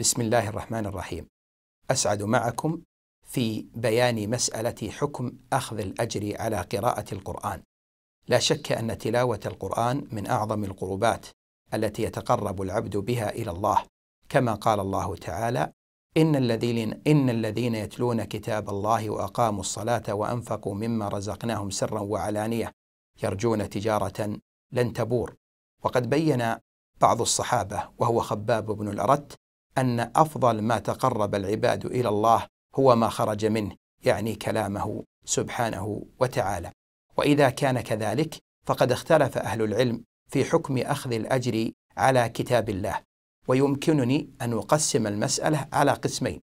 بسم الله الرحمن الرحيم اسعد معكم في بيان مساله حكم اخذ الاجر على قراءه القران لا شك ان تلاوه القران من اعظم القربات التي يتقرب العبد بها الى الله كما قال الله تعالى ان الذين ان الذين يتلون كتاب الله واقاموا الصلاه وانفقوا مما رزقناهم سرا وعلانيه يرجون تجاره لن تبور وقد بين بعض الصحابه وهو خباب بن الارت أن أفضل ما تقرب العباد إلى الله هو ما خرج منه يعني كلامه سبحانه وتعالى وإذا كان كذلك فقد اختلف أهل العلم في حكم أخذ الأجر على كتاب الله ويمكنني أن أقسم المسألة على قسمين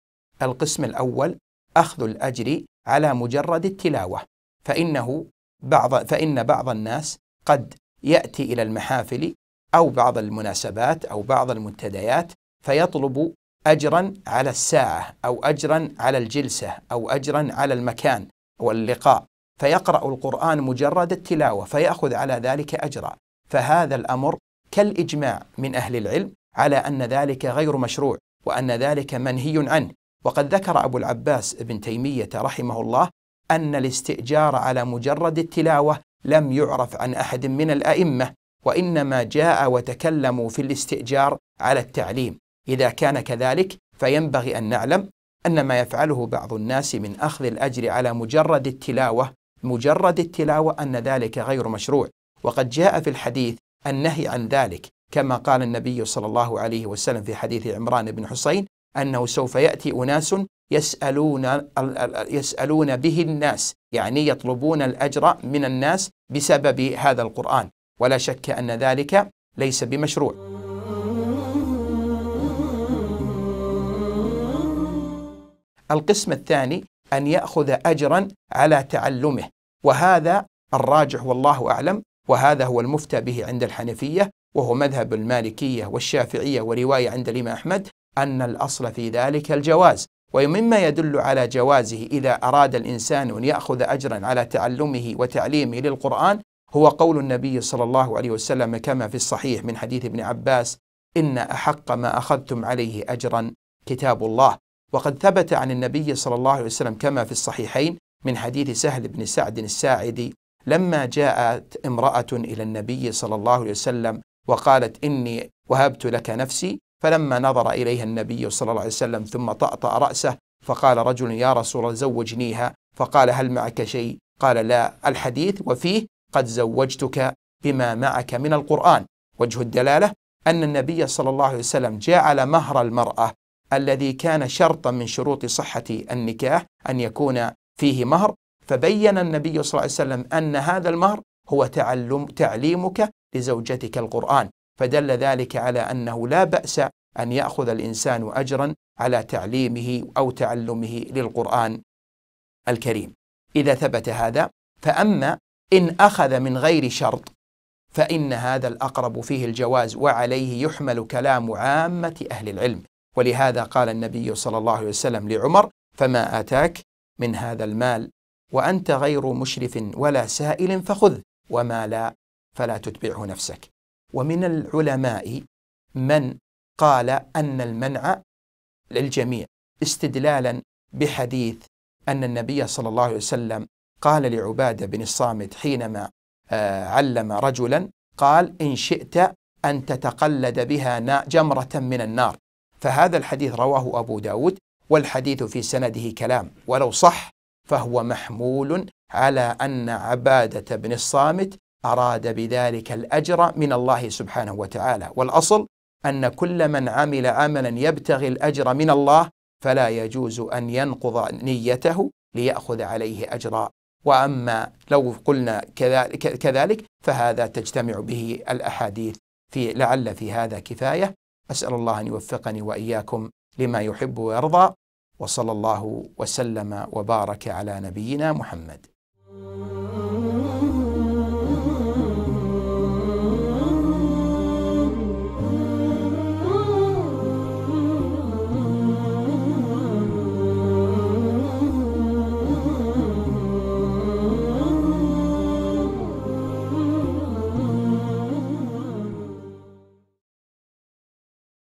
القسم الأول أخذ الأجر على مجرد التلاوة فإنه بعض فإن بعض الناس قد يأتي إلى المحافل أو بعض المناسبات أو بعض المنتديات فيطلب اجرا على الساعه او اجرا على الجلسه او اجرا على المكان واللقاء فيقرا القران مجرد التلاوه فياخذ على ذلك اجرا فهذا الامر كالاجماع من اهل العلم على ان ذلك غير مشروع وان ذلك منهي عنه وقد ذكر ابو العباس ابن تيميه رحمه الله ان الاستئجار على مجرد التلاوه لم يعرف عن احد من الائمه وانما جاء وتكلموا في الاستئجار على التعليم إذا كان كذلك فينبغي أن نعلم أن ما يفعله بعض الناس من أخذ الأجر على مجرد التلاوة مجرد التلاوة أن ذلك غير مشروع وقد جاء في الحديث النهي عن ذلك كما قال النبي صلى الله عليه وسلم في حديث عمران بن حسين أنه سوف يأتي أناس يسألون يسألون به الناس يعني يطلبون الأجر من الناس بسبب هذا القرآن ولا شك أن ذلك ليس بمشروع القسم الثاني أن يأخذ أجرا على تعلمه وهذا الراجح والله أعلم وهذا هو المفتى به عند الحنفية وهو مذهب المالكية والشافعية ورواية عند الإمام أحمد أن الأصل في ذلك الجواز ومما يدل على جوازه إذا أراد الإنسان أن يأخذ أجرا على تعلمه وتعليمه للقرآن هو قول النبي صلى الله عليه وسلم كما في الصحيح من حديث ابن عباس إن أحق ما أخذتم عليه أجرا كتاب الله وقد ثبت عن النبي صلى الله عليه وسلم كما في الصحيحين من حديث سهل بن سعد الساعدي لما جاءت امرأة إلى النبي صلى الله عليه وسلم وقالت إني وهبت لك نفسي فلما نظر إليها النبي صلى الله عليه وسلم ثم طأطأ رأسه فقال رجل يا رسول الله زوجنيها فقال هل معك شيء قال لا الحديث وفيه قد زوجتك بما معك من القرآن وجه الدلالة أن النبي صلى الله عليه وسلم جعل مهر المرأة الذي كان شرطا من شروط صحة النكاح أن يكون فيه مهر فبين النبي صلى الله عليه وسلم أن هذا المهر هو تعلم تعليمك لزوجتك القرآن فدل ذلك على أنه لا بأس أن يأخذ الإنسان أجرا على تعليمه أو تعلمه للقرآن الكريم إذا ثبت هذا فأما إن أخذ من غير شرط فإن هذا الأقرب فيه الجواز وعليه يحمل كلام عامة أهل العلم ولهذا قال النبي صلى الله عليه وسلم لعمر فما آتاك من هذا المال وأنت غير مشرف ولا سائل فخذ وما لا فلا تتبعه نفسك ومن العلماء من قال أن المنع للجميع استدلالا بحديث أن النبي صلى الله عليه وسلم قال لعبادة بن الصامت حينما آه، علم رجلا قال إن شئت أن تتقلد بها جمرة من النار فهذا الحديث رواه أبو داود والحديث في سنده كلام ولو صح فهو محمول على أن عبادة بن الصامت أراد بذلك الأجر من الله سبحانه وتعالى والأصل أن كل من عمل عملا يبتغي الأجر من الله فلا يجوز أن ينقض نيته ليأخذ عليه أجرا وأما لو قلنا كذلك فهذا تجتمع به الأحاديث في لعل في هذا كفاية أسأل الله أن يوفقني وإياكم لما يحب ويرضى وصلى الله وسلم وبارك على نبينا محمد